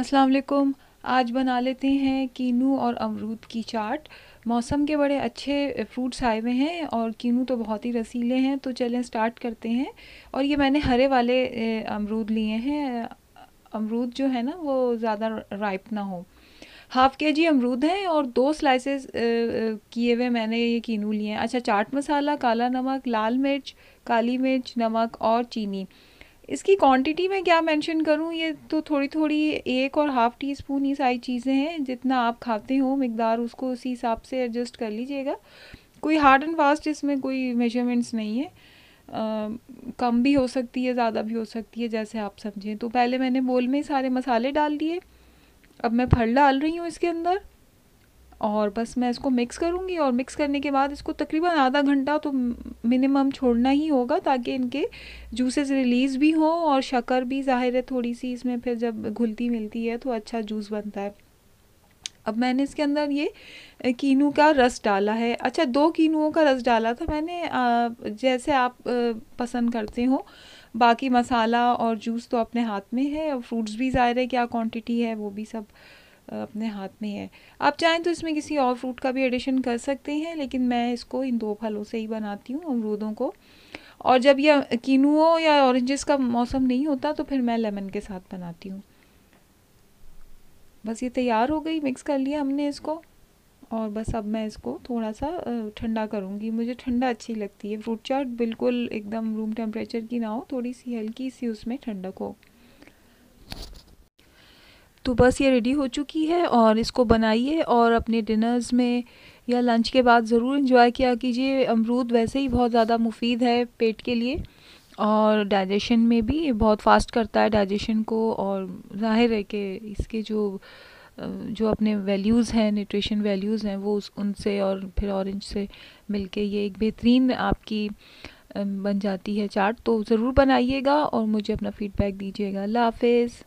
अस्सलाम वालेकुम आज बना लेते हैं कीनू और अमरूद की चाट मौसम के बड़े अच्छे फ्रूट्स आए हुए हैं और कीनू तो बहुत ही रसीले हैं तो चलें स्टार्ट करते हैं और ये मैंने हरे वाले अमरूद लिए हैं अमरूद जो है ना वो ज़्यादा राइप ना हो हाफ़ के जी अमरूद हैं और दो स्लाइसेस किए हुए मैंने ये कीनू लिए हैं अच्छा चाट मसाला काला नमक लाल मिर्च काली मिर्च नमक और चीनी इसकी क्वांटिटी में क्या मेंशन करूँ ये तो थोड़ी थोड़ी एक और हाफ़ टी स्पून ये सारी चीज़ें हैं जितना आप खाते हो मकदार उसको उसी हिसाब से एडजस्ट कर लीजिएगा कोई हार्ड एंड फास्ट इसमें कोई मेजरमेंट्स नहीं है आ, कम भी हो सकती है ज़्यादा भी हो सकती है जैसे आप समझें तो पहले मैंने बोल में सारे मसाले डाल दिए अब मैं फल डाल रही हूँ इसके अंदर और बस मैं इसको मिक्स करूँगी और मिक्स करने के बाद इसको तकरीबन आधा घंटा तो मिनिमम छोड़ना ही होगा ताकि इनके जूसेस रिलीज़ भी हों और शक्कर भी ज़ाहिर है थोड़ी सी इसमें फिर जब घुलती मिलती है तो अच्छा जूस बनता है अब मैंने इसके अंदर ये कीनू का रस डाला है अच्छा दो कीनुओं का रस डाला था मैंने जैसे आप पसंद करते हो बाकी मसाला और जूस तो अपने हाथ में है और फ्रूट्स भी ज़ाहिर है क्या क्वांटिटी है वो भी सब अपने हाथ में है आप चाहें तो इसमें किसी और फ्रूट का भी एडिशन कर सकते हैं लेकिन मैं इसको इन दो फलों से ही बनाती हूँ अमरूदों को और जब यह कीनुओं या ऑरेंजेस का मौसम नहीं होता तो फिर मैं लेमन के साथ बनाती हूँ बस ये तैयार हो गई मिक्स कर लिया हमने इसको और बस अब मैं इसको थोड़ा सा ठंडा करूँगी मुझे ठंडा अच्छी लगती है फ्रूट चाट बिल्कुल एकदम रूम टेम्परेचर की ना हो थोड़ी सी हल्की सी उसमें ठंडक हो तो बस ये रेडी हो चुकी है और इसको बनाइए और अपने डिनर्स में या लंच के बाद ज़रूर इन्जॉय किया कीजिए अमरूद वैसे ही बहुत ज़्यादा मुफीद है पेट के लिए और डाइजेशन में भी बहुत फास्ट करता है डाइजेशन को और जाहिर है कि इसके जो जो अपने वैल्यूज़ हैं न्यूट्रिशन वैल्यूज़ हैं वो उस उनसे और फिर ऑरेंज से मिलके ये एक बेहतरीन आपकी बन जाती है चाट तो ज़रूर बनाइएगा और मुझे अपना फ़ीडबैक दीजिएगा अल्लाह हाफिज़